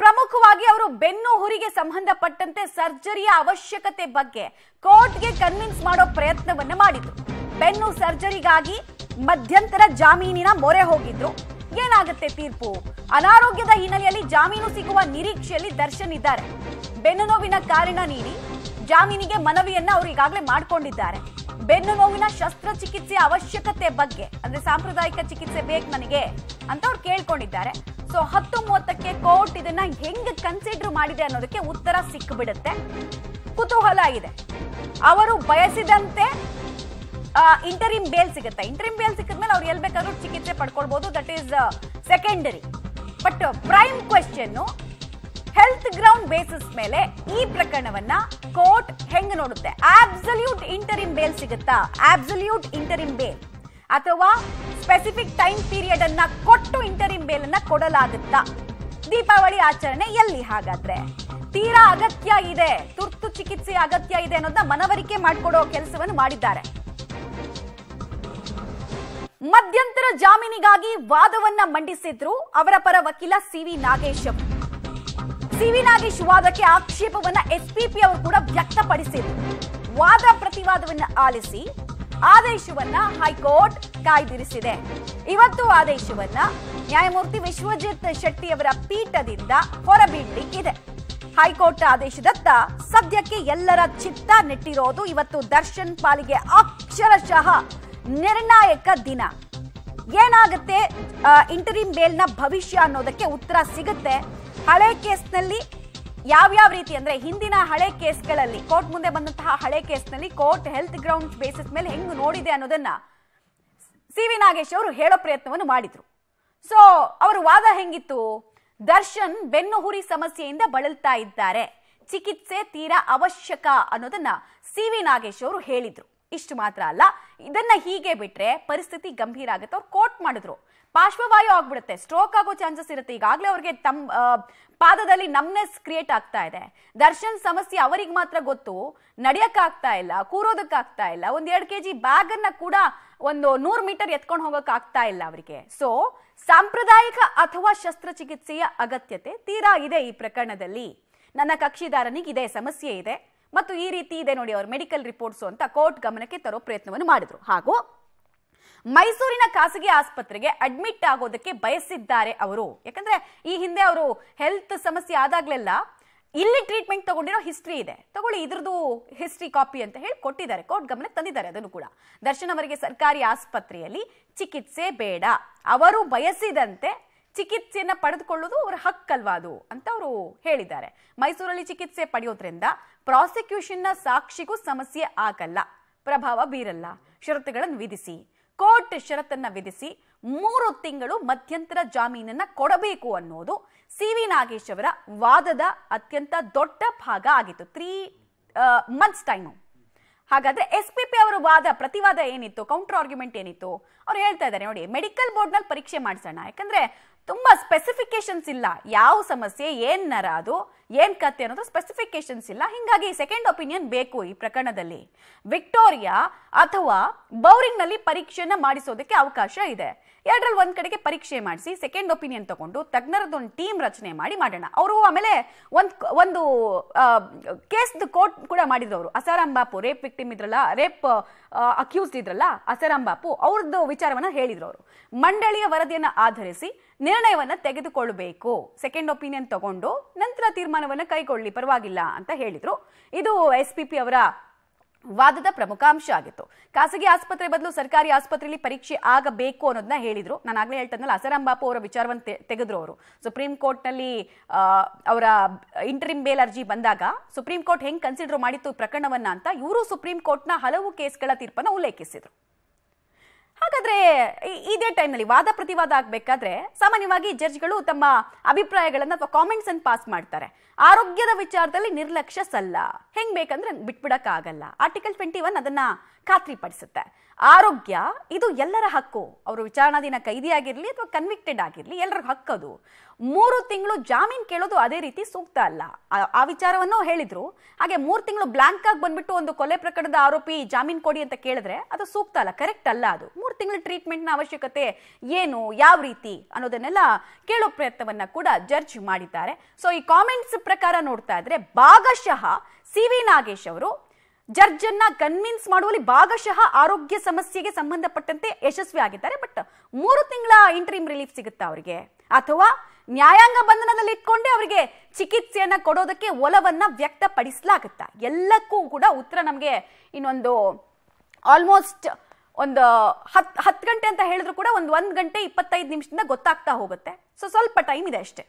ಪ್ರಮುಖವಾಗಿ ಅವರು ಬೆನ್ನು ಹುರಿಗೆ ಸಂಬಂಧಪಟ್ಟಂತೆ ಸರ್ಜರಿಯ ಅವಶ್ಯಕತೆ ಬಗ್ಗೆ ಕೋರ್ಟ್ಗೆ ಕನ್ವಿನ್ಸ್ ಮಾಡೋ ಪ್ರಯತ್ನವನ್ನ ಮಾಡಿದ್ರು ಬೆನ್ನು ಸರ್ಜರಿಗಾಗಿ ಮಧ್ಯಂತರ ಜಾಮೀನಿನ ಮೊರೆ ಹೋಗಿದ್ರು ಏನಾಗುತ್ತೆ ತೀರ್ಪು ಅನಾರೋಗ್ಯದ ಹಿನ್ನೆಲೆಯಲ್ಲಿ ಜಾಮೀನು ಸಿಗುವ ನಿರೀಕ್ಷೆಯಲ್ಲಿ ದರ್ಶನ್ ಇದ್ದಾರೆ ಬೆನ್ನು ನೋವಿನ ಕಾರಣ ನೀಡಿ ಜಾಮೀನಿಗೆ ಮನವಿಯನ್ನ ಅವರು ಈಗಾಗಲೇ ಮಾಡಿಕೊಂಡಿದ್ದಾರೆ ಬೆನ್ನು ನೋವಿನ ಶಸ್ತ್ರಚಿಕಿತ್ಸೆ ಅವಶ್ಯಕತೆ ಬಗ್ಗೆ ಅಂದ್ರೆ ಸಾಂಪ್ರದಾಯಿಕ ಚಿಕಿತ್ಸೆ ಬೇಕು ನನಗೆ ಅಂತ ಅವ್ರು ಕೇಳ್ಕೊಂಡಿದ್ದಾರೆ ಸೊ ಹತ್ತು ಮೂವತ್ತಕ್ಕೆ ಕೋರ್ಟ್ ಇದನ್ನ ಹೆಂಗ್ ಕನ್ಸಿಡರ್ ಮಾಡಿದೆ ಅನ್ನೋದಕ್ಕೆ ಉತ್ತರ ಸಿಕ್ಕಿಬಿಡುತ್ತೆ ಕುತೂಹಲ ಇದೆ ಅವರು ಬಯಸಿದಂತೆ ಇಂಟರಿಮ್ ಬೇಲ್ ಸಿಗುತ್ತೆ ಇಂಟರಿಮ್ ಬೇಲ್ ಮೇಲೆ ಅವ್ರು ಎಲ್ಲಿ ಬೇಕಾದ್ರೂ ಚಿಕಿತ್ಸೆ ಪಡ್ಕೊಳ್ಬಹುದು that is secondary but prime question ground basis ಮೇಲೆ ಈ ಪ್ರಕರಣವನ್ನ ಕೋರ್ಟ್ ಹೆಂಗ್ ನೋಡುತ್ತೆ ಆಬ್ಸಲ್ಯೂಟ್ ಇಂಟರಿಮ್ ಬೇಲ್ ಸಿಗುತ್ತಾ ಆಬ್ಸಲ್ಯೂಟ್ ಇಂಟರಿಮ್ ಬೇಲ್ ಅಥವಾ ಸ್ಪೆಸಿಫಿಕ್ ಟೈಮ್ ಪೀರಿಯಡ್ ಅನ್ನ ಕೊಟ್ಟು ಇಂಟರಿಮ್ ಬೇಲ್ ಅನ್ನ ಕೊಡಲಾಗುತ್ತಾ ದೀಪಾವಳಿ ಆಚರಣೆ ಎಲ್ಲಿ ಹಾಗಾದ್ರೆ ತೀರಾ ಅಗತ್ಯ ಇದೆ ತುರ್ತು ಚಿಕಿತ್ಸೆ ಅಗತ್ಯ ಇದೆ ಅನ್ನೋದನ್ನ ಮನವರಿಕೆ ಮಾಡಿಕೊಡೋ ಕೆಲಸವನ್ನು ಮಾಡಿದ್ದಾರೆ ಮಧ್ಯಂತರ ಜಾಮೀನಿಗಾಗಿ ವಾದವನ್ನ ಮಂಡಿಸಿದ್ರು ಅವರ ಪರ ವಕೀಲ ಸಿ ವಿ ನಾಗೇಶ್ ಸಿ ವಾದಕ್ಕೆ ಆಕ್ಷೇಪವನ್ನ ಎಸ್ಪಿಪಿ ಅವರು ಕೂಡ ವ್ಯಕ್ತಪಡಿಸಿದ್ರು ವಾದ ಪ್ರತಿವಾದವನ್ನ ಆಲಿಸಿ ಆದೇಶವನ್ನ ಹೈಕೋರ್ಟ್ ಕಾಯ್ದಿರಿಸಿದೆ ಇವತ್ತು ಆದೇಶವನ್ನ ನ್ಯಾಯಮೂರ್ತಿ ವಿಶ್ವಜಿತ್ ಶೆಟ್ಟಿ ಅವರ ಪೀಠದಿಂದ ಹೊರಬೀಳ್ಲಿಕ್ಕಿದೆ ಹೈಕೋರ್ಟ್ ಆದೇಶದತ್ತ ಸದ್ಯಕ್ಕೆ ಎಲ್ಲರ ಚಿತ್ತ ನೆಟ್ಟಿರೋದು ಇವತ್ತು ದರ್ಶನ್ ಪಾಲಿಗೆ ಅಕ್ಷರಶಃ ನಿರ್ಣಾಯಕ ದಿನ ಏನಾಗುತ್ತೆ ಇಂಟರಿಮ್ ಬೇಲ್ನ ಭವಿಷ್ಯ ಅನ್ನೋದಕ್ಕೆ ಉತ್ತರ ಸಿಗುತ್ತೆ ಹಳೆ ಕೇಸ್ನಲ್ಲಿ ಯಾವ್ಯಾವ ರೀತಿ ಅಂದ್ರೆ ಹಿಂದಿನ ಹಳೆ ಕೇಸ್ಗಳಲ್ಲಿ ಕೋರ್ಟ್ ಮುಂದೆ ಬಂದಂತಹ ಹಳೆ ಕೇಸ್ನಲ್ಲಿ ಕೋರ್ಟ್ ಹೆಲ್ತ್ ಗ್ರೌಂಡ್ ಬೇಸಿಸ್ ಮೇಲೆ ಹೆಂಗ್ ನೋಡಿದೆ ಅನ್ನೋದನ್ನ ಸಿ ವಿ ನಾಗೇಶ್ ಅವರು ಹೇಳೋ ಪ್ರಯತ್ನವನ್ನು ಮಾಡಿದ್ರು ಸೊ ಅವರು ವಾದ ಹೆಂಗಿತ್ತು ದರ್ಶನ್ ಬೆನ್ನುಹುರಿ ಸಮಸ್ಯೆಯಿಂದ ಬಳಲ್ತಾ ಇದ್ದಾರೆ ಚಿಕಿತ್ಸೆ ತೀರಾ ಅವಶ್ಯಕ ಅನ್ನೋದನ್ನ ಸಿ ವಿ ನಾಗೇಶ್ ಅವರು ಹೇಳಿದ್ರು ಇಷ್ಟು ಮಾತ್ರ ಅಲ್ಲ ಇದನ್ನ ಹೀಗೆ ಬಿಟ್ರೆ ಪರಿಸ್ಥಿತಿ ಗಂಭೀರ ಆಗುತ್ತೆ ಅವ್ರು ಕೋರ್ಟ್ ಮಾಡಿದ್ರು ಪಾರ್ಶ್ವವಾಯು ಆಗ್ಬಿಡುತ್ತೆ ಸ್ಟ್ರೋಕ್ ಆಗೋ ಚಾನ್ಸಸ್ ಇರುತ್ತೆ ಈಗಾಗಲೇ ಅವ್ರಿಗೆ ತಮ್ಮ ಪಾದದಲ್ಲಿ ನಮ್ನೆಸ್ ಕ್ರಿಯೇಟ್ ಆಗ್ತಾ ಇದೆ ದರ್ಶನ್ ಸಮಸ್ಯೆ ಅವರಿಗೆ ಮಾತ್ರ ಗೊತ್ತು ಆಗ್ತಾ ಇಲ್ಲ ಕೂರೋದಕ್ಕಾಗ್ತಾ ಇಲ್ಲ ಒಂದ್ ಎರಡು ಕೆ ಜಿ ಬ್ಯಾಗ್ ಅನ್ನ ಕೂಡ ಒಂದು ನೂರು ಮೀಟರ್ ಎತ್ಕೊಂಡು ಹೋಗಕ್ ಆಗ್ತಾ ಇಲ್ಲ ಅವರಿಗೆ ಸೊ ಸಾಂಪ್ರದಾಯಿಕ ಅಥವಾ ಶಸ್ತ್ರಚಿಕಿತ್ಸೆಯ ಅಗತ್ಯತೆ ತೀರಾ ಇದೆ ಈ ಪ್ರಕರಣದಲ್ಲಿ ನನ್ನ ಕಕ್ಷಿದಾರನಿಗೆ ಇದೇ ಸಮಸ್ಯೆ ಇದೆ ಮತ್ತು ಈ ರೀತಿ ಇದೆ ನೋಡಿ ಅವ್ರ ಮೆಡಿಕಲ್ ರಿಪೋರ್ಟ್ಸು ಅಂತ ಕೋರ್ಟ್ ಗಮನಕ್ಕೆ ತರೋ ಪ್ರಯತ್ನವನ್ನು ಮಾಡಿದ್ರು ಹಾಗೂ ಮೈಸೂರಿನ ಖಾಸಗಿ ಆಸ್ಪತ್ರೆಗೆ ಅಡ್ಮಿಟ್ ಆಗೋದಕ್ಕೆ ಬಯಸಿದ್ದಾರೆ ಅವರು ಯಾಕಂದ್ರೆ ಈ ಹಿಂದೆ ಅವರು ಹೆಲ್ತ್ ಸಮಸ್ಯೆ ಆದಾಗ್ಲೆಲ್ಲ ಇಲ್ಲಿ ಟ್ರೀಟ್ಮೆಂಟ್ ತಗೊಂಡಿರೋ ಹಿಸ್ಟ್ರಿ ಇದೆ ತಗೊಳ್ಳಿ ಇದ್ರದ್ದು ಹಿಸ್ಟ್ರಿ ಕಾಪಿ ಅಂತ ಹೇಳಿ ಕೊಟ್ಟಿದ್ದಾರೆ ಕೋರ್ಟ್ ಗಮನಕ್ಕೆ ತಂದಿದ್ದಾರೆ ಅದನ್ನು ಕೂಡ ದರ್ಶನ್ ಅವರಿಗೆ ಸರ್ಕಾರಿ ಆಸ್ಪತ್ರೆಯಲ್ಲಿ ಚಿಕಿತ್ಸೆ ಬೇಡ ಅವರು ಬಯಸಿದಂತೆ ಚಿಕಿತ್ಸೆಯನ್ನ ಪಡೆದುಕೊಳ್ಳೋದು ಅವರ ಹಕ್ಕಲ್ವಾ ಅದು ಅಂತ ಅವರು ಹೇಳಿದ್ದಾರೆ ಮೈಸೂರಲ್ಲಿ ಚಿಕಿತ್ಸೆ ಪಡೆಯೋದ್ರಿಂದ ಪ್ರಾಸಿಕ್ಯೂಷನ್ನ ಸಾಕ್ಷಿಗೂ ಸಮಸ್ಯೆ ಆಗಲ್ಲ ಪ್ರಭಾವ ಬೀರಲ್ಲ ಷರತ್ತುಗಳನ್ನು ವಿಧಿಸಿ ಕೋರ್ಟ್ ಷರತ್ತನ್ನು ವಿಧಿಸಿ ಮೂರು ತಿಂಗಳು ಮಧ್ಯಂತರ ಜಾಮೀನನ್ನ ಕೊಡಬೇಕು ಅನ್ನೋದು ಸಿ ವಿ ನಾಗೇಶ್ ಅವರ ವಾದದ ಅತ್ಯಂತ ದೊಡ್ಡ ಭಾಗ ಆಗಿತ್ತು ತ್ರೀ ಮಂತ್ಸ್ ಟೈಮು ಹಾಗಾದ್ರೆ ಎಸ್ ಪಿ ಪಿ ಅವರ ವಾದ ಪ್ರತಿವಾದ ಏನಿತ್ತು ಕೌಂಟರ್ ಆರ್ಗ್ಯುಮೆಂಟ್ ಏನಿತ್ತು ಅವ್ರು ಹೇಳ್ತಾ ಇದ್ದಾರೆ ನೋಡಿ ಮೆಡಿಕಲ್ ಬೋರ್ಡ್ನಲ್ಲಿ ಪರೀಕ್ಷೆ ಮಾಡಿಸೋಣ ಯಾಕಂದ್ರೆ ತುಂಬಾ ಸ್ಪೆಸಿಫಿಕೇಶನ್ಸ್ ಇಲ್ಲ ಯಾವ ಸಮಸ್ಯೆ ಏನ್ ನರ ಅದು ಏನ್ ಕತೆ ಅನ್ನೋದು ಸ್ಪೆಸಿಫಿಕೇಶನ್ಸ್ ಇಲ್ಲ ಹಿಂಗಾಗಿ ಸೆಕೆಂಡ್ ಒಪಿನಿಯನ್ ಬೇಕು ಈ ಪ್ರಕರಣದಲ್ಲಿ ವಿಕ್ಟೋರಿಯಾ ಅಥವಾ ಬೌರಿಂಗ್ ನಲ್ಲಿ ಪರೀಕ್ಷೆಯನ್ನ ಮಾಡಿಸೋದಕ್ಕೆ ಅವಕಾಶ ಇದೆ ಎರಡರಲ್ಲಿ ಒಂದ್ ಕಡೆಗೆ ಪರೀಕ್ಷೆ ಮಾಡಿಸಿ ಸೆಕೆಂಡ್ ಒಪಿನಿಯನ್ ತಗೊಂಡು ತಜ್ಞರದೊಂದು ಟೀಮ್ ರಚನೆ ಮಾಡಿ ಮಾಡೋಣ ಅವರು ಆಮೇಲೆ ಒಂದು ಒಂದು ಕೇಸ್ ಕೋರ್ಟ್ ಕೂಡ ಮಾಡಿದ್ರವರು ಅಸಾರಾಮ್ ಬಾಪು ರೇಪ್ ವಿಕ್ಟಿಮ್ ಇದ್ರಲ್ಲ ರೇಪ್ ಅಕ್ಯೂಸ್ಡ್ ಇದ್ರಲ್ಲ ಅಸಾರಾಮ್ ಬಾಪು ಅವ್ರದ್ದು ವಿಚಾರವನ್ನ ಹೇಳಿದ್ರು ಅವರು ಮಂಡಳಿಯ ವರದಿಯನ್ನ ಆಧರಿಸಿ ನಿರ್ಣಯವನ್ನ ತೆಗೆದುಕೊಳ್ಳಬೇಕು ಸೆಕೆಂಡ್ ಒಪಿನಿಯನ್ ತಗೊಂಡು ನಂತರ ತೀರ್ಮಾನವನ್ನ ಕೈಗೊಳ್ಳಿ ಪರವಾಗಿಲ್ಲ ಅಂತ ಹೇಳಿದ್ರು ಇದು ಎಸ್ ಪಿ ಪಿ ಅವರ ವಾದದ ಪ್ರಮುಖ ಅಂಶ ಆಗಿತ್ತು ಖಾಸಗಿ ಆಸ್ಪತ್ರೆ ಬದಲು ಸರ್ಕಾರಿ ಆಸ್ಪತ್ರೆಯಲ್ಲಿ ಪರೀಕ್ಷೆ ಆಗಬೇಕು ಅನ್ನೋದನ್ನ ಹೇಳಿದ್ರು ನಾನು ಆಗ್ಲೇ ಹೇಳ್ತಾನಲ್ಲ ಅಸರಾಂ ಬಾಪು ಅವರ ವಿಚಾರವನ್ನು ತೆಗೆದ್ರು ಅವರು ಸುಪ್ರೀಂ ಕೋರ್ಟ್ನಲ್ಲಿ ಅವರ ಇಂಟ್ರಿಮ್ ಬೇಲ್ ಅರ್ಜಿ ಬಂದಾಗ ಸುಪ್ರೀಂ ಕೋರ್ಟ್ ಹೆಂಗ್ ಕನ್ಸಿಡರ್ ಮಾಡಿತ್ತು ಪ್ರಕರಣವನ್ನ ಅಂತ ಇವರು ಸುಪ್ರೀಂ ಕೋರ್ಟ್ನ ಹಲವು ಕೇಸ್ಗಳ ತೀರ್ಪನ್ನು ಉಲ್ಲೇಖಿಸಿದ್ರು ಹಾಗಾದ್ರೆ ಇದೇ ಟೈಮ್ನಲ್ಲಿ ವಾದ ಪ್ರತಿವಾದ ಆಗಬೇಕಾದ್ರೆ ಸಾಮಾನ್ಯವಾಗಿ ಜಡ್ಜ್ಗಳು ತಮ್ಮ ಅಭಿಪ್ರಾಯಗಳನ್ನು ಅಥವಾ ಕಾಮೆಂಟ್ಸ್ ಅನ್ನು ಪಾಸ್ ಮಾಡ್ತಾರೆ ಆರೋಗ್ಯದ ವಿಚಾರದಲ್ಲಿ ನಿರ್ಲಕ್ಷ್ಯ ಸಲ್ಲ ಹೆಂಗ್ ಬೇಕಂದ್ರೆ ಬಿಟ್ಬಿಡಕ್ಕಾಗಲ್ಲ ಆರ್ಟಿಕಲ್ ಟ್ವೆಂಟಿ ಒನ್ ಅದನ್ನ ಪಡಿಸುತ್ತೆ ಆರೋಗ್ಯ ಇದು ಎಲ್ಲರ ಹಕ್ಕು ಅವರು ವಿಚಾರಣಾಧೀನ ಕೈದಿಯಾಗಿರಲಿ ಅಥವಾ ಕನ್ವಿಕ್ಟೆಡ್ ಆಗಿರಲಿ ಎಲ್ಲರ ಹಕ್ಕದು ಮೂರು ತಿಂಗಳು ಜಾಮೀನು ಕೇಳೋದು ಅದೇ ರೀತಿ ಸೂಕ್ತ ಅಲ್ಲ ಆ ವಿಚಾರವನ್ನು ಹೇಳಿದ್ರು ಹಾಗೆ ಮೂರು ತಿಂಗಳು ಬ್ಲಾಂಕ್ ಆಗಿ ಬಂದ್ಬಿಟ್ಟು ಒಂದು ಕೊಲೆ ಪ್ರಕರಣದ ಆರೋಪಿ ಜಾಮೀನ್ ಕೊಡಿ ಅಂತ ಕೇಳಿದ್ರೆ ಅದು ಸೂಕ್ತ ಅಲ್ಲ ಕರೆಕ್ಟ್ ಅಲ್ಲ ಅದು ಮೂರು ತಿಂಗಳು ಟ್ರೀಟ್ಮೆಂಟ್ನ ಅವಶ್ಯಕತೆ ಏನು ಯಾವ ರೀತಿ ಅನ್ನೋದನ್ನೆಲ್ಲ ಕೇಳೋ ಪ್ರಯತ್ನವನ್ನ ಕೂಡ ಜಡ್ಜ್ ಮಾಡಿದ್ದಾರೆ ಸೊ ಈ ಕಾಮೆಂಟ್ಸ್ ಪ್ರಕಾರ ನೋಡ್ತಾ ಇದ್ರೆ ಭಾಗಶಃ ಸಿ ವಿ ನಾಗೇಶ್ ಅವರು ಜರ್ಜನ್ನ ಕನ್ವಿನ್ಸ್ ಮಾಡುವಲ್ಲಿ ಭಾಗಶಃ ಆರೋಗ್ಯ ಸಮಸ್ಯೆಗೆ ಸಂಬಂಧಪಟ್ಟಂತೆ ಯಶಸ್ವಿ ಆಗಿದ್ದಾರೆ ಬಟ್ ಮೂರು ತಿಂಗಳ ಇಂಟ್ರೀಮ್ ರಿಲೀಫ್ ಸಿಗುತ್ತಾ ಅವರಿಗೆ ಅಥವಾ ನ್ಯಾಯಾಂಗ ಬಂಧನದಲ್ಲಿ ಇಟ್ಕೊಂಡೆ ಅವರಿಗೆ ಚಿಕಿತ್ಸೆಯನ್ನ ಕೊಡೋದಕ್ಕೆ ಒಲವನ್ನ ವ್ಯಕ್ತಪಡಿಸಲಾಗುತ್ತ ಎಲ್ಲಕ್ಕೂ ಕೂಡ ಉತ್ತರ ನಮಗೆ ಇನ್ನೊಂದು ಆಲ್ಮೋಸ್ಟ್ ಒಂದು ಹತ್ ಹತ್ತು ಗಂಟೆ ಅಂತ ಹೇಳಿದ್ರು ಕೂಡ ಒಂದು ಒಂದು ಗಂಟೆ ಇಪ್ಪತ್ತೈದು ನಿಮಿಷದಿಂದ ಗೊತ್ತಾಗ್ತಾ ಹೋಗುತ್ತೆ ಸೊ ಸ್ವಲ್ಪ ಟೈಮ್ ಇದೆ ಅಷ್ಟೇ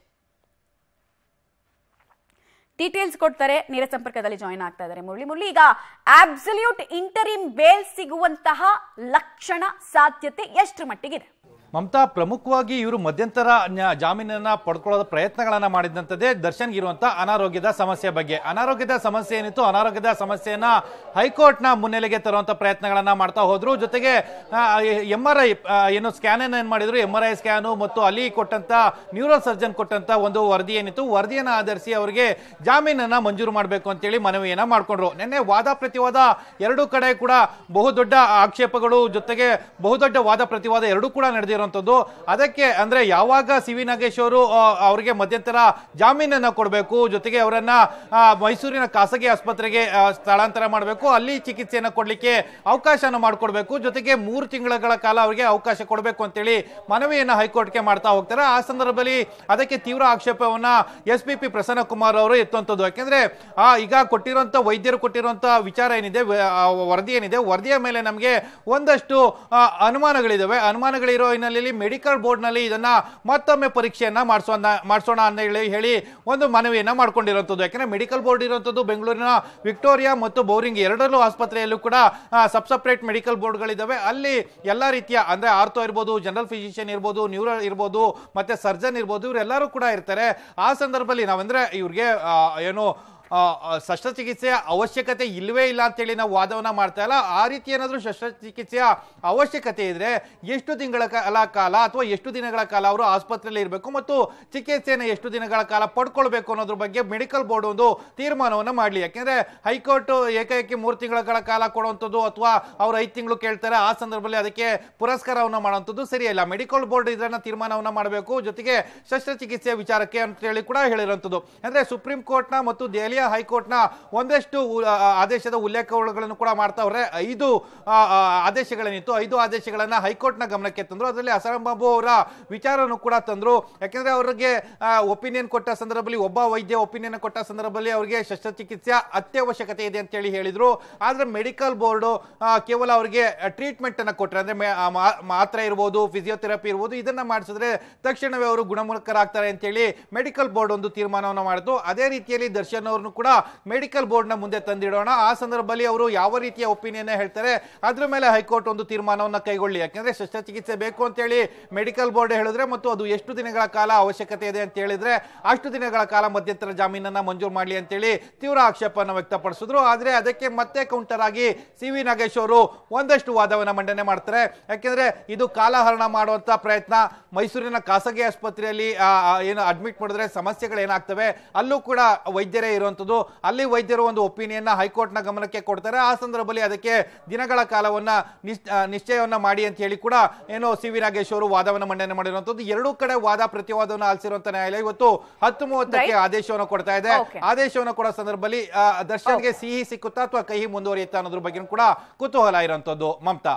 ಡೀಟೇಲ್ಸ್ ಕೊಡ್ತಾರೆ ನೇರ ಸಂಪರ್ಕದಲ್ಲಿ ಜಾಯಿನ್ ಆಗ್ತಾ ಇದ್ದಾರೆ ಮುರಳಿ ಮುರಳಿ ಈಗ ಆಬ್ಸಲ್ಯೂಟ್ ಇಂಟರಿಮ್ ಬೇಲ್ ಸಿಗುವಂತಹ ಲಕ್ಷಣ ಸಾಧ್ಯತೆ ಎಷ್ಟರ ಮಟ್ಟಿಗಿದೆ ಮಮತಾ ಪ್ರಮುಖವಾಗಿ ಇವರು ಮಧ್ಯಂತರ ಜಾಮೀನನ್ನ ಪಡ್ಕೊಳ್ಳೋದ ಪ್ರಯತ್ನಗಳನ್ನು ಮಾಡಿದಂಥದ್ದೇ ದರ್ಶನ್ಗೆ ಇರುವಂಥ ಅನಾರೋಗ್ಯದ ಸಮಸ್ಯೆ ಬಗ್ಗೆ ಅನಾರೋಗ್ಯದ ಸಮಸ್ಯೆ ಏನಿತ್ತು ಅನಾರೋಗ್ಯದ ಸಮಸ್ಯೆಯನ್ನು ಹೈಕೋರ್ಟ್ನ ಮುನ್ನೆಲೆಗೆ ತರುವಂಥ ಪ್ರಯತ್ನಗಳನ್ನು ಮಾಡ್ತಾ ಹೋದ್ರು ಜೊತೆಗೆ ಎಮ್ ಆರ್ ಐ ಏನು ಸ್ಕ್ಯಾನ್ ಏನು ಮಾಡಿದ್ರು ಎಮ್ ಆರ್ ಐ ಸ್ಕ್ಯಾನು ಮತ್ತು ಅಲ್ಲಿ ಕೊಟ್ಟಂತ ನ್ಯೂರೋ ಸರ್ಜನ್ ಕೊಟ್ಟಂತ ಒಂದು ವರದಿ ಏನಿತ್ತು ವರದಿಯನ್ನು ಆಧರಿಸಿ ಅವರಿಗೆ ಜಾಮೀನನ್ನು ಮಂಜೂರು ಮಾಡಬೇಕು ಅಂತೇಳಿ ಮನವಿಯನ್ನು ಮಾಡಿಕೊಂಡ್ರು ನಿನ್ನೆ ವಾದ ಪ್ರತಿವಾದ ಎರಡೂ ಕಡೆ ಕೂಡ ಬಹುದೊಡ್ಡ ಆಕ್ಷೇಪಗಳು ಜೊತೆಗೆ ಬಹುದೊಡ್ಡ ವಾದ ಪ್ರತಿವಾದ ಎರಡೂ ಕೂಡ ನಡೆದಿರೋ ಅಂತದ್ದು ಅದಕ್ಕೆ ಅಂದ್ರೆ ಯಾವಾಗ ಸಿ ವಿ ನಾಗೇಶ್ ಅವರು ಅವರಿಗೆ ಮಧ್ಯಂತರ ಜಾಮೀನನ್ನು ಕೊಡಬೇಕು ಜೊತೆಗೆ ಅವರನ್ನ ಮೈಸೂರಿನ ಖಾಸಗಿ ಆಸ್ಪತ್ರೆಗೆ ಸ್ಥಳಾಂತರ ಮಾಡಬೇಕು ಅಲ್ಲಿ ಚಿಕಿತ್ಸೆಯನ್ನು ಕೊಡಲಿಕ್ಕೆ ಅವಕಾಶನ ಮಾಡಿಕೊಡ್ಬೇಕು ಜೊತೆಗೆ ಮೂರು ತಿಂಗಳ ಕಾಲ ಅವರಿಗೆ ಅವಕಾಶ ಕೊಡಬೇಕು ಅಂತೇಳಿ ಮನವಿಯನ್ನು ಹೈಕೋರ್ಟ್ಗೆ ಮಾಡ್ತಾ ಹೋಗ್ತಾರೆ ಆ ಸಂದರ್ಭದಲ್ಲಿ ಅದಕ್ಕೆ ತೀವ್ರ ಆಕ್ಷೇಪವನ್ನ S P P Prasanna Kumar ಅವರು ಎತ್ತುವಂಥದ್ದು ಯಾಕೆಂದ್ರೆ ಆ ಈಗ ಕೊಟ್ಟಿರುವಂಥ ವೈದ್ಯರು ಕೊಟ್ಟಿರುವಂಥ ವಿಚಾರ ಏನಿದೆ ವರದಿ ಏನಿದೆ ವರದಿಯ ಮೇಲೆ ನಮಗೆ ಒಂದಷ್ಟು ಅನುಮಾನಗಳಿದಾವೆ ಅನುಮಾನಗಳಿರೋ ಹಿನ್ನೆಲೆ ಹಿನ್ನೆಲೆಯಲ್ಲಿ ಮೆಡಿಕಲ್ ಬೋರ್ಡ್ನಲ್ಲಿ ಇದನ್ನ ಮತ್ತೊಮ್ಮೆ ಪರೀಕ್ಷೆಯನ್ನ ಮಾಡಿಸೋಣ ಮಾಡಿಸೋಣ ಅಂತ ಹೇಳಿ ಹೇಳಿ ಒಂದು ಮನವಿಯನ್ನ ಮಾಡ್ಕೊಂಡಿರುವಂಥದ್ದು ಯಾಕಂದ್ರೆ ಮೆಡಿಕಲ್ ಬೋರ್ಡ್ ಇರುವಂಥದ್ದು ಬೆಂಗಳೂರಿನ ವಿಕ್ಟೋರಿಯಾ ಮತ್ತು ಬೌರಿಂಗ್ ಎರಡರಲ್ಲೂ ಆಸ್ಪತ್ರೆಯಲ್ಲೂ ಕೂಡ ಸಬ್ ಸಪ್ರೇಟ್ ಮೆಡಿಕಲ್ ಬೋರ್ಡ್ಗಳಿದ್ದಾವೆ ಅಲ್ಲಿ ಎಲ್ಲ ರೀತಿಯ ಅಂದ್ರೆ ಆರ್ಥೋ ಇರ್ಬೋದು ಜನರಲ್ ಫಿಸಿಷಿಯನ್ ಇರ್ಬೋದು ನ್ಯೂರಲ್ ಇರ್ಬೋದು ಮತ್ತೆ ಸರ್ಜನ್ ಇರ್ಬೋದು ಇವರೆಲ್ಲರೂ ಕೂಡ ಇರ್ತಾರೆ ಆ ಸಂದರ್ಭದಲ್ಲಿ ನಾವಂದ್ರೆ ಇವ್ರಿಗೆ ಏನು ಶಸ್ತ್ರಚಿಕಿತ್ಸೆಯ ಅವಶ್ಯಕತೆ ಇಲ್ಲವೇ ಇಲ್ಲ ಅಂತೇಳಿ ನಾವು ವಾದವನ್ನು ಮಾಡ್ತಾ ಇಲ್ಲ ಆ ರೀತಿ ಏನಾದರೂ ಶಸ್ತ್ರಚಿಕಿತ್ಸೆಯ ಅವಶ್ಯಕತೆ ಇದ್ರೆ ಎಷ್ಟು ತಿಂಗಳ ಕಾಲ ಕಾಲ ಅಥವಾ ಎಷ್ಟು ದಿನಗಳ ಕಾಲ ಅವರು ಆಸ್ಪತ್ರೆಯಲ್ಲಿ ಇರಬೇಕು ಮತ್ತು ಚಿಕಿತ್ಸೆಯನ್ನು ಎಷ್ಟು ದಿನಗಳ ಕಾಲ ಪಡ್ಕೊಳ್ಬೇಕು ಅನ್ನೋದ್ರ ಬಗ್ಗೆ ಮೆಡಿಕಲ್ ಬೋರ್ಡ್ ಒಂದು ತೀರ್ಮಾನವನ್ನು ಮಾಡಲಿ ಯಾಕೆಂದರೆ ಹೈಕೋರ್ಟ್ ಏಕಾಏಕಿ ಮೂರು ತಿಂಗಳ ಕಾಲ ಕೊಡುವಂಥದ್ದು ಅಥವಾ ಅವರು ಐದು ತಿಂಗಳು ಕೇಳ್ತಾರೆ ಆ ಸಂದರ್ಭದಲ್ಲಿ ಅದಕ್ಕೆ ಪುರಸ್ಕಾರವನ್ನು ಮಾಡುವಂಥದ್ದು ಸರಿಯಲ್ಲ ಮೆಡಿಕಲ್ ಬೋರ್ಡ್ ಇದನ್ನು ತೀರ್ಮಾನವನ್ನು ಮಾಡಬೇಕು ಜೊತೆಗೆ ಶಸ್ತ್ರಚಿಕಿತ್ಸೆಯ ವಿಚಾರಕ್ಕೆ ಅಂತೇಳಿ ಕೂಡ ಹೇಳಿರುವಂಥದ್ದು ಅಂದ್ರೆ ಸುಪ್ರೀಂ ಕೋರ್ಟ್ನ ಮತ್ತು ದೆಹಲಿ ಹೈಕೋರ್ಟ್ ಹೈಕೋರ್ಟ್ನ ಒಂದಷ್ಟು ಆದೇಶದ ಉಲ್ಲೇಖಗಳನ್ನು ಕೂಡ ಮಾಡ್ತಾವ್ರೆ ಐದು ಆದೇಶಗಳೇನಿತ್ತು ಐದು ಆದೇಶಗಳನ್ನು ಹೈಕೋರ್ಟ್ನ ಗಮನಕ್ಕೆ ತಂದರು ಅದರಲ್ಲಿ ಅಸರಾಮ್ ಬಾಬು ಅವರ ವಿಚಾರವನ್ನು ಕೂಡ ತಂದ್ರು ಯಾಕಂದ್ರೆ ಅವರಿಗೆ ಒಪಿನಿಯನ್ ಕೊಟ್ಟ ಸಂದರ್ಭದಲ್ಲಿ ಒಬ್ಬ ವೈದ್ಯ ಒಪಿನಿಯನ್ ಕೊಟ್ಟ ಸಂದರ್ಭದಲ್ಲಿ ಅವರಿಗೆ ಶಸ್ತ್ರಚಿಕಿತ್ಸೆ ಅತ್ಯವಶ್ಯಕತೆ ಇದೆ ಅಂತೇಳಿ ಹೇಳಿದ್ರು ಆದ್ರೆ ಮೆಡಿಕಲ್ ಬೋರ್ಡ್ ಕೇವಲ ಅವರಿಗೆ ಟ್ರೀಟ್ಮೆಂಟನ್ನು ಕೊಟ್ಟರೆ ಅಂದ್ರೆ ಮಾತ್ರ ಇರ್ಬೋದು ಫಿಸಿಯೋಥೆರಪಿ ಇರ್ಬೋದು ಇದನ್ನು ಮಾಡಿಸಿದ್ರೆ ತಕ್ಷಣವೇ ಅವರು ಗುಣಮುಖರಾಗ್ತಾರೆ ಅಂತೇಳಿ ಮೆಡಿಕಲ್ ಬೋರ್ಡ್ ಒಂದು ತೀರ್ಮಾನವನ್ನು ಮಾಡಿತು ಅದೇ ರೀತಿಯಲ್ಲಿ ದರ್ಶನ್ ಅವರು ಕೂಡ ಮೆಡಿಕಲ್ ಬೋರ್ಡ್ನ ಮುಂದೆ ತಂದಿಡೋಣ ಆ ಸಂದರ್ಭದಲ್ಲಿ ಅವರು ಯಾವ ರೀತಿಯ ಒಪಿನಿಯನ್ ಹೇಳ್ತಾರೆ ಅದ್ರ ಮೇಲೆ ಹೈಕೋರ್ಟ್ ಒಂದು ತೀರ್ಮಾನವನ್ನು ಕೈಗೊಳ್ಳಿ ಯಾಕೆಂದ್ರೆ ಶಸ್ತ್ರಚಿಕಿತ್ಸೆ ಬೇಕು ಅಂತೇಳಿ ಮೆಡಿಕಲ್ ಬೋರ್ಡ್ ಹೇಳಿದ್ರೆ ಮತ್ತು ಅದು ಎಷ್ಟು ದಿನಗಳ ಕಾಲ ಅವಶ್ಯಕತೆ ಇದೆ ಅಂತ ಹೇಳಿದ್ರೆ ಅಷ್ಟು ದಿನಗಳ ಕಾಲ ಮಧ್ಯಂತರ ಜಾಮೀನನ್ನ ಮಂಜೂರು ಮಾಡಲಿ ಅಂತೇಳಿ ತೀವ್ರ ಆಕ್ಷೇಪವನ್ನು ವ್ಯಕ್ತಪಡಿಸಿದ್ರು ಆದರೆ ಅದಕ್ಕೆ ಮತ್ತೆ ಕೌಂಟರ್ ಆಗಿ ಸಿ ವಿ ನಾಗೇಶ್ ಅವರು ಒಂದಷ್ಟು ವಾದವನ್ನು ಮಂಡನೆ ಮಾಡ್ತಾರೆ ಯಾಕೆಂದ್ರೆ ಇದು ಕಾಲಹರಣ ಮಾಡುವಂತ ಪ್ರಯತ್ನ ಮೈಸೂರಿನ ಖಾಸಗಿ ಆಸ್ಪತ್ರೆಯಲ್ಲಿ ಏನು ಅಡ್ಮಿಟ್ ಮಾಡಿದ್ರೆ ಸಮಸ್ಯೆಗಳು ಏನಾಗ್ತವೆ ಅಲ್ಲೂ ಕೂಡ ವೈದ್ಯರೇ ಇರುವಂತ ಅನ್ನುವಂಥದ್ದು ಅಲ್ಲಿ ವೈದ್ಯರು ಒಂದು ಒಪಿನಿಯನ್ನ ಹೈಕೋರ್ಟ್ನ ಗಮನಕ್ಕೆ ಕೊಡ್ತಾರೆ ಆ ಸಂದರ್ಭದಲ್ಲಿ ಅದಕ್ಕೆ ದಿನಗಳ ಕಾಲವನ್ನ ನಿಶ್ಚಯವನ್ನ ಮಾಡಿ ಅಂತ ಹೇಳಿ ಕೂಡ ಏನು ಸಿ ವಿ ನಾಗೇಶ್ ಅವರು ವಾದವನ್ನು ಮಂಡನೆ ಮಾಡಿರುವಂತದ್ದು ಎರಡೂ ಕಡೆ ವಾದ ಪ್ರತಿವಾದವನ್ನು ಆಲಿಸಿರುವಂತ ನ್ಯಾಯಾಲಯ ಇವತ್ತು ಹತ್ತು ಮೂವತ್ತಕ್ಕೆ ಆದೇಶವನ್ನು ಕೊಡ್ತಾ ಇದೆ ಆದೇಶವನ್ನು ಕೊಡೋ ಸಂದರ್ಭದಲ್ಲಿ ದರ್ಶನ್ಗೆ ಸಿಹಿ ಸಿಕ್ಕುತ್ತಾ ಅಥವಾ ಕಹಿ ಮುಂದುವರಿಯುತ್ತಾ ಅನ್ನೋದ್ರ ಬಗ್ಗೆ ಕೂಡ ಕುತೂಹಲ ಇರುವಂತದ್ದು ಮಮತಾ